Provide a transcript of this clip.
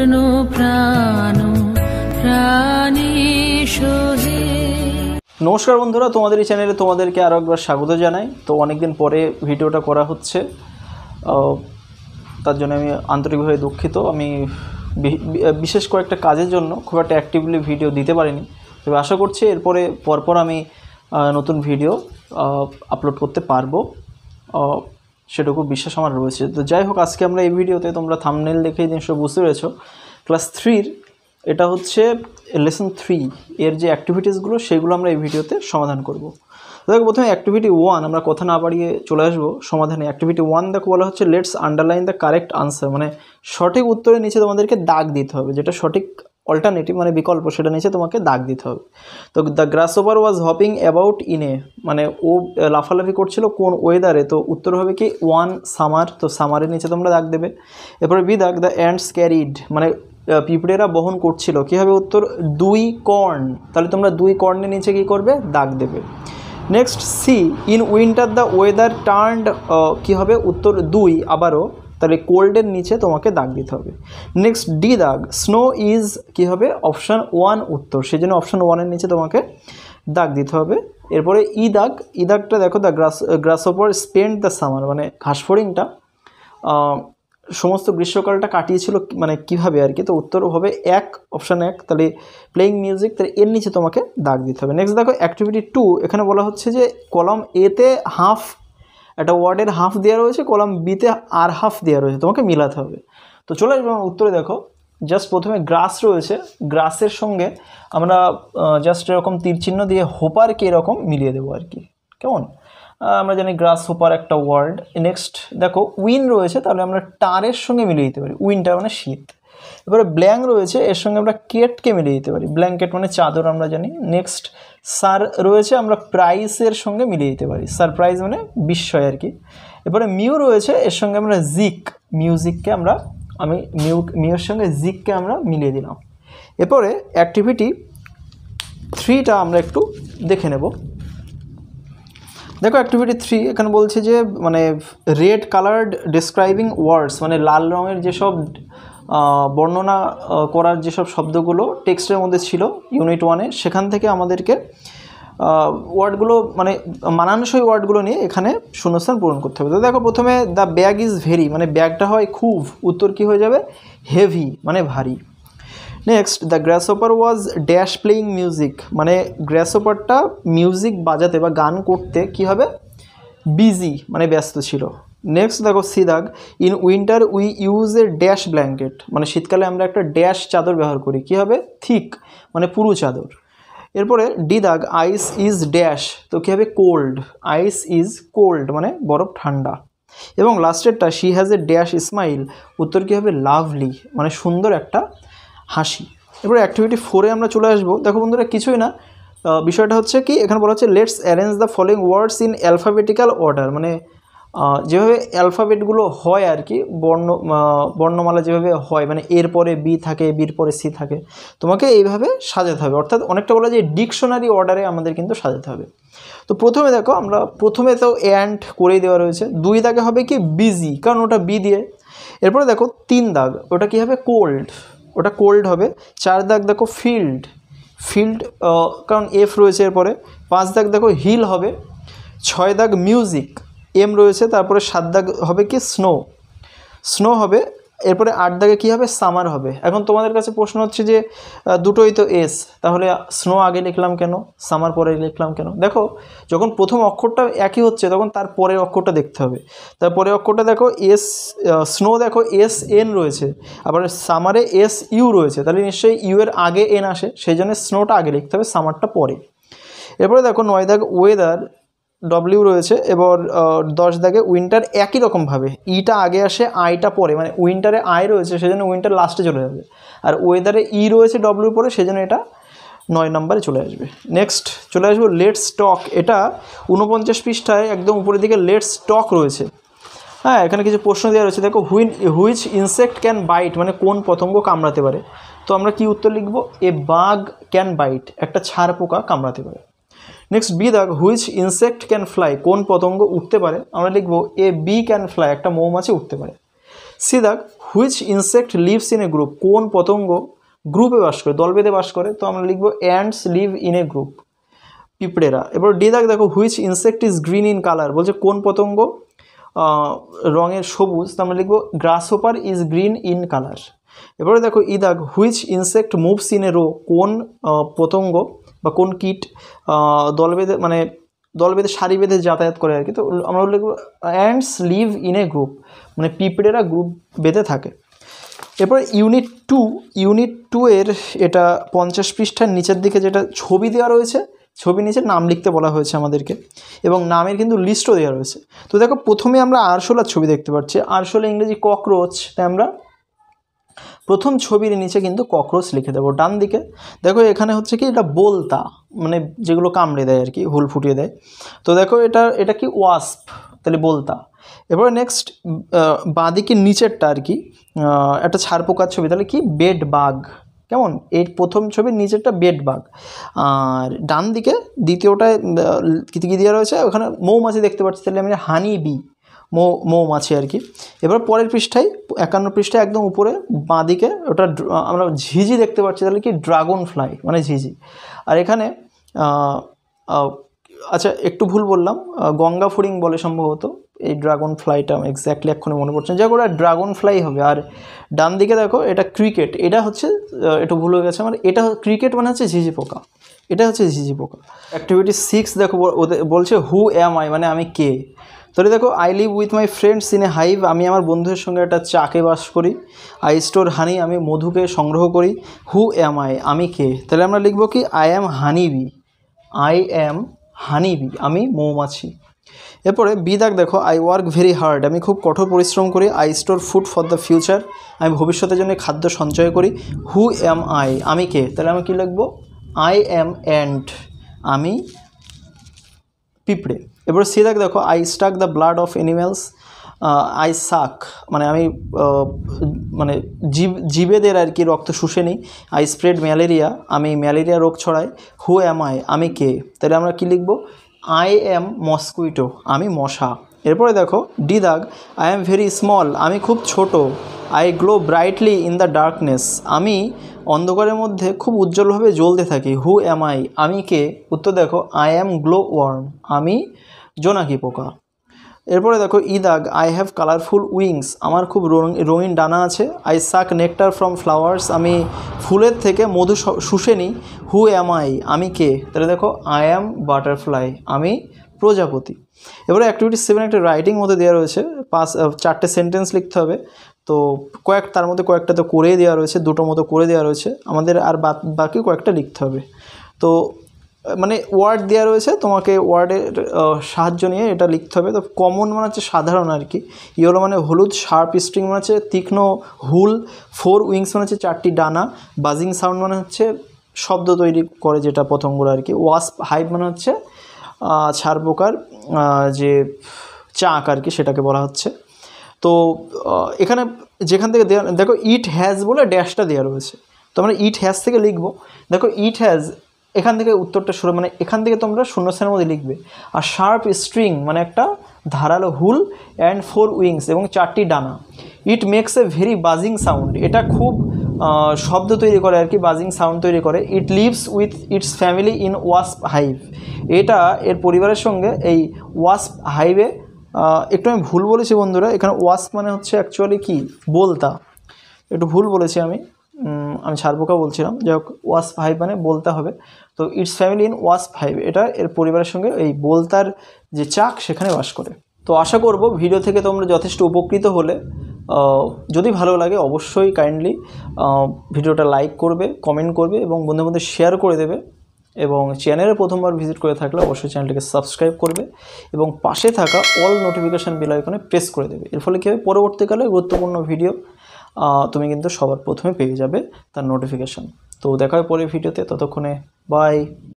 পূর্ণ প্রাণ প্রাণী নমস্কার বন্ধুরা তোমাদের এই চ্যানেলে তোমাদেরকে আরও একবার স্বাগত জানাই তো অনেকদিন পরে ভিডিওটা করা হচ্ছে তার জন্য আমি আন্তরিকভাবে দুঃখিত আমি বিশেষ কয়েকটা কাজের জন্য খুব একটা অ্যাক্টিভলি ভিডিও দিতে পারিনি তবে আশা করছি এরপরে পরপর আমি নতুন ভিডিও আপলোড করতে পারবো সেটুকু বিশ্বাস আমার রয়েছে তো যাই হোক আজকে আমরা এই ভিডিওতে তোমরা থামনেল দেখে এই জিনিসটা বুঝতে পেরেছো ক্লাস থ্রির এটা হচ্ছে লেসন থ্রি এর যে অ্যাক্টিভিটিসগুলো সেগুলো আমরা এই ভিডিওতে সমাধান করব দেখো প্রথমে অ্যাক্টিভিটি ওয়ান আমরা কথা না বাড়িয়ে চলে আসবো সমাধানে অ্যাক্টিভিটি ওয়ান দেখো বলা হচ্ছে let's underline the correct answer মানে সঠিক উত্তরের নিচে তোমাদেরকে দাগ দিতে হবে যেটা সঠিক অল্টারনেটিভ মানে বিকল্প সেটা নিচে তোমাকে দাগ দিতে হবে তো the grasshopper was hopping about ইনে মানে ও লাফালাফি করছিল কোন ওয়েদারে তো উত্তর হবে কি ওয়ান সামার তো সামারের নিচে তোমরা দাগ দেবে এরপরে বি দাগ দ্য অ্যান্ডস ক্যারিড মানে পিঁপড়েরা বহন করছিল কী হবে উত্তর দুই কর্ন তাহলে তোমরা দুই কর্নের নিচে কি করবে দাগ দেবে next C in winter the weather turned কী হবে উত্তর দুই আবারও তাহলে কোল্ডের নিচে তোমাকে দাগ দিতে হবে নেক্সট ডি দাগ স্নো ইজ কী হবে অপশান ওয়ান উত্তর সেই জন্য অপশান ওয়ানের নিচে তোমাকে দাগ দিতে হবে এরপরে ই e দাগ ই e দাগটা দেখো দ্য গ্রাস ওপর স্পেন্ড দ্য সামার মানে ঘাসফড়িংটা সমস্ত গ্রীষ্মকালটা কাটিয়েছিল মানে কিভাবে আর কি তো উত্তর হবে এক অপশান এক তাহলে প্লেয়িং মিউজিক তাহলে এর নিচে তোমাকে দাগ দিতে হবে নেক্সট দেখো অ্যাক্টিভিটি টু এখানে বলা হচ্ছে যে কলম এতে হাফ একটা ওয়ার্ডের হাফ দেওয়া রয়েছে কলাম বিতে আর হাফ দেওয়া রয়েছে তোমাকে মিলাতে হবে তো চলে আসবে আমার উত্তরে দেখো জাস্ট প্রথমে গ্রাস রয়েছে গ্রাসের সঙ্গে আমরা জাস্ট এরকম তীরচিহ্ন দিয়ে হোপারকে এরকম মিলিয়ে দেবো আর কি কেমন আমরা জানি গ্রাস হোপার একটা ওয়ার্ড নেক্সট দেখো উইন রয়েছে তাহলে আমরা টারের সঙ্গে মিলিয়ে দিতে পারি উইনটা মানে শীত এবারে ব্ল্যাঙ্ক রয়েছে এর সঙ্গে আমরা কেটকে মিলিয়ে দিতে পারি ব্ল্যাঙ্কেট মানে চাদর আমরা জানি নেক্সট সার রয়েছে আমরা প্রাইসের সঙ্গে মিলিয়ে দিতে পারি সারপ্রাইজ মানে বিস্ময় আর কি এবারে মিউ রয়েছে এর সঙ্গে আমরা জিক মিউজিককে আমরা আমি মিউ মিউর সঙ্গে জিককে আমরা মিলিয়ে দিলাম এরপরে অ্যাক্টিভিটি থ্রিটা আমরা একটু দেখে নেব দেখো অ্যাক্টিভিটি থ্রি এখানে বলছে যে মানে রেড কালার ডিসক্রাইবিং ওয়ার্ডস মানে লাল রঙের যেসব বর্ণনা করার যেসব শব্দগুলো টেক্সটের মধ্যে ছিল ইউনিট ওয়ানে সেখান থেকে আমাদেরকে ওয়ার্ডগুলো মানে মানানসই ওয়ার্ডগুলো নিয়ে এখানে শূন্যস্থান পূরণ করতে হবে তো দেখো প্রথমে দ্য ব্যাগ ইজ ভেরি মানে ব্যাগটা হয় খুব উত্তর কী হয়ে যাবে হেভি মানে ভারী next the grasshopper was dash playing music মানে গ্র্যাসোপারটা মিউজিক বাজাতে বা গান করতে কি হবে বিজি মানে ব্যস্ত ছিল নেক্সট দেখো সি দাগ in winter we use a dash blanket মানে শীতকালে আমরা একটা ড্যাশ চাদর ব্যবহার করি কী হবে থিক মানে পুরু চাদর এরপরে ডি দাগ আইস ইজ ড্যাশ তো কী হবে কোল্ড আইস ইজ কোল্ড মানে বরফ ঠান্ডা এবং লাস্টেরটা she has a dash smile উত্তর কী হবে লাভলি মানে সুন্দর একটা হাসি এরপরে অ্যাক্টিভিটি ফোরে আমরা চলে আসবো দেখো বন্ধুরা কিছুই না বিষয়টা হচ্ছে কি এখানে বলা হচ্ছে let's arrange the following words in alphabetical order মানে যেভাবে অ্যালফাবেটগুলো হয় আর কি বর্ণ বর্ণমালা যেভাবে হয় মানে এর পরে বি থাকে বির পরে সি থাকে তোমাকে এইভাবে সাজাতে হবে অর্থাৎ অনেকটা বলা যায় ডিকশনারি অর্ডারে আমাদের কিন্তু সাজাতে হবে তো প্রথমে দেখো আমরা প্রথমে তো অ্যান্ড করেই দেওয়া রয়েছে দুই দাগে হবে কি বিজি কারণ ওটা বি দিয়ে এরপরে দেখো তিন দাগ ওটা কি হবে কোল্ড ওটা কোল্ড হবে চার দাগ দেখো ফিল্ড ফিল্ড কারণ এফ রয়েছে এরপরে পাঁচ দাগ দেখো হিল হবে ছয় দাগ মিউজিক এম রয়েছে তারপরে সাত দাগ হবে কি স্নো স্নো হবে এরপরে আট দাগে কী হবে সামার হবে এখন তোমাদের কাছে প্রশ্ন হচ্ছে যে দুটোই তো এস তাহলে স্নো আগে লিখলাম কেন সামার পরে লিখলাম কেন দেখো যখন প্রথম অক্ষরটা একই হচ্ছে তখন তার পরের অক্ষরটা দেখতে হবে তার পরের অক্ষরটা দেখো এস স্নো দেখো এস এন রয়েছে আবার সামারে এস ইউ রয়েছে তাহলে নিশ্চয়ই ইউ এর আগে এন আসে সেই জন্য স্নোটা আগে লিখতে হবে সামারটা পরে এরপরে দেখো নয় দাগ ওয়েদার ডব্লিউ রয়েছে এবার দশ দাগে উইন্টার একই রকমভাবে ইটা আগে আসে আইটা পরে মানে উইন্টারে আই রয়েছে সেজন্য উইন্টার লাস্টে চলে যাবে আর ওয়েদারে ই e রয়েছে ডব্লিউ পরে সেজন্য এটা নয় নম্বরে চলে আসবে নেক্সট চলে আসবো লেট স্টক এটা উনপঞ্চাশ পৃষ্ঠায় একদম উপরের দিকে লেট স্টক রয়েছে হ্যাঁ এখানে কিছু প্রশ্ন দেওয়া রয়েছে দেখো হুইন হুইচ ইনসেক্ট ক্যান বাইট মানে কোন পতঙ্গ কামড়াতে পারে তো আমরা কি উত্তর লিখব এ বাঘ ক্যান বাইট একটা ছাড় পোকা কামড়াতে পারে নেক্সট বি দাগ হুইচ ইনসেক্ট ক্যান ফ্লাই কোন পতঙ্গ উঠতে পারে আমরা লিখব এ বি ক্যান ফ্লাই একটা মৌমাছি উঠতে পারে সি দাগ which insect lives in a group কোন পতঙ্গ গ্রুপে বাস করে দল বেঁধে বাস করে তো আমরা লিখব ants live in a group পিঁপড়েরা এবার ডি দাগ দেখো which insect is green in colour বলছে কোন পতঙ্গ রঙের সবুজ তো আমরা লিখব grasshopper is green in colour এবারে দেখো ইদাগ which insect moves in a row কোন পতঙ্গ বা কোন কিট দল বেঁধে মানে দল বেঁধে সারি বেঁধে যাতায়াত করে আর কি তো আমরা উল্লেখ ants live in a group মানে পিঁপড়েরা গ্রুপ বেঁধে থাকে এরপর ইউনিট টু ইউনিট টু এর এটা পঞ্চাশ পৃষ্ঠার নিচের দিকে যেটা ছবি দেওয়া রয়েছে ছবি নিচে নাম লিখতে বলা হয়েছে আমাদেরকে এবং নামের কিন্তু লিস্টও দেওয়া রয়েছে তো দেখো প্রথমে আমরা আরশোলার ছবি দেখতে পাচ্ছি আরশোলা ইংরেজি ককরোচ তাই আমরা প্রথম ছবির নিচে কিন্তু ককরোচ লিখে দেবো ডান দিকে দেখো এখানে হচ্ছে কি এটা বলতা মানে যেগুলো কামড়ে দেয় আর কি হুল ফুটিয়ে দেয় তো দেখো এটা এটা কি ওয়াস্প তাহলে বলতা এবারে নেক্সট বাঁদিকে নিচেরটা আর কি একটা ছাড় পোকার ছবি তাহলে কি বেড বাঘ কেমন এর প্রথম ছবির নিচেরটা বাঘ আর ডান দিকে দ্বিতীয়টায় কি দেওয়া রয়েছে ওখানে মৌমাছি দেখতে পাচ্ছি তাহলে আমি হানি বি মৌ মৌমাছি আর কি এবার পরের পৃষ্ঠায় একান্ন পৃষ্ঠায় একদম উপরে বাঁ দিকে ওটা আমরা ঝিঝি দেখতে পাচ্ছি তাহলে কি ড্রাগন ফ্লাই মানে ঝিঝি আর এখানে আচ্ছা একটু ভুল বললাম গঙ্গা ফুরিং বলে সম্ভবত এই ড্রাগন ফ্লাইটা এক্স্যাক্টলি এক্ষণে মনে পড়ছে যাই ওটা ড্রাগন ফ্লাই হবে আর ডান দিকে দেখো এটা ক্রিকেট এটা হচ্ছে একটু ভুল হয়ে গেছে আমার এটা ক্রিকেট মানে হচ্ছে ঝিঝি পোকা এটা হচ্ছে ঝিঝি পোকা অ্যাক্টিভিটি সিক্স দেখো বলছে হু এম আই মানে আমি কে ধরে দেখো I live with my friends in a hive আমি আমার বন্ধুদের সঙ্গে একটা চাকে বাস করি আই স্টোর হানি আমি মধুকে সংগ্রহ করি হু এম আই আমি কে তাহলে আমরা লিখব কি I am bee I am bee আমি মৌমাছি এরপরে বি দাগ দেখো আই ওয়ার্ক ভেরি হার্ড আমি খুব কঠোর পরিশ্রম করি I store food for the future আমি ভবিষ্যতের জন্য খাদ্য সঞ্চয় করি হু এম আই আমি কে তাহলে আমি কী লিখবো আই অ্যাম অ্যান্ড আমি পিঁপড়ে এবার সি দাগ দেখো I suck the blood of animals I suck মানে আমি মানে জীব জীবেদের আর কি রক্ত শুষে নিই আই স্প্রেড ম্যালেরিয়া আমি ম্যালেরিয়া রোগ ছড়াই হু অ্যাম আই আমি কে তাহলে আমরা কি লিখব আই অ্যাম মস্কুইটো আমি মশা এরপরে দেখো ডি দাগ আই অ্যাম ভেরি স্মল আমি খুব ছোট I glow brightly in the darkness আমি অন্ধকারের মধ্যে খুব উজ্জ্বলভাবে জ্বলতে থাকি হু অ্যাম আই আমি কে উত্তর দেখো আই অ্যাম গ্লো ওয়ার্ম আমি জোনাকি পোকা এরপরে দেখো ইদাগ আই হ্যাভ কালারফুল উইংস আমার খুব রঙিন ডানা আছে I suck nectar from flowers আমি ফুলের থেকে মধু শুষে নিই হু অ্যাম আই আমি কে তাহলে দেখো আই অ্যাম বাটারফ্লাই আমি প্রজাপতি এবারে অ্যাক্টিভিটি সেভেন একটা রাইটিং মধ্যে দেওয়া রয়েছে পাঁচ চারটে সেন্টেন্স লিখতে হবে তো কয়েক তার মধ্যে কয়েকটা তো করেই দেওয়া রয়েছে দুটো মতো করে দেওয়া রয়েছে আমাদের আর বাকি কয়েকটা লিখতে হবে তো মানে ওয়ার্ড দেওয়া রয়েছে তোমাকে ওয়ার্ডের সাহায্য নিয়ে এটা লিখতে হবে তো কমন মানে হচ্ছে সাধারণ আর কি ইয়েলো মানে হলুদ শার্প স্ট্রিং মানে হচ্ছে তীক্ষ্ণ হুল ফোর উইংস মানে হচ্ছে চারটি ডানা বাজিং সাউন্ড মানে হচ্ছে শব্দ তৈরি করে যেটা প্রথমগুলো আর কি ওয়াস্প হাইপ মানে হচ্ছে ছাড় প্রকার যে চাক আর কি সেটাকে বলা হচ্ছে তো এখানে যেখান থেকে দেখো ইট হ্যাজ বলে ড্যাশটা দেওয়া রয়েছে তো আমরা ইট হ্যাজ থেকে লিখবো দেখো ইট হ্যাজ এখান থেকে উত্তরটা শুরু মানে এখান থেকে তোমরা শূন্যস্থানের মধ্যে লিখবে আর শার্প স্ট্রিং মানে একটা ধারালো হুল অ্যান্ড ফোর উইংস এবং চারটি ডানা it makes a very buzzing sound এটা খুব শব্দ তৈরি করে আর কি বাজিং সাউন্ড তৈরি করে it lives with its family in wasp hive এটা এর পরিবারের সঙ্গে এই ওয়াস্প হাইভে একটু আমি ভুল বলেছি বন্ধুরা এখানে ওয়াস্প মানে হচ্ছে অ্যাকচুয়ালি কি বলতা একটু ভুল বলেছি আমি আমি সার্বকা বলছিলাম যাই হোক ওয়াস ফাইভ মানে বলতে হবে তো its family in wasp hive এটা এর পরিবারের সঙ্গে এই বলতার যে চাক সেখানে বাস করে তো আশা করব ভিডিও থেকে তোমরা যথেষ্ট উপকৃত হলে যদি ভালো লাগে অবশ্যই কাইন্ডলি ভিডিওটা লাইক করবে কমেন্ট করবে এবং বন্ধু বন্ধু শেয়ার করে দেবে এবং চ্যানেলে প্রথমবার ভিজিট করে থাকলে অবশ্যই চ্যানেলটিকে সাবস্ক্রাইব করবে এবং পাশে থাকা অল নোটিফিকেশান বিল আইকনে প্রেস করে দেবে এর ফলে কী হবে পরবর্তীকালে গুরুত্বপূর্ণ ভিডিও তুমি কিন্তু সবার প্রথমে পেয়ে যাবে তার নোটিফিকেশান তো দেখা হয় ভিডিওতে ততক্ষণে বাই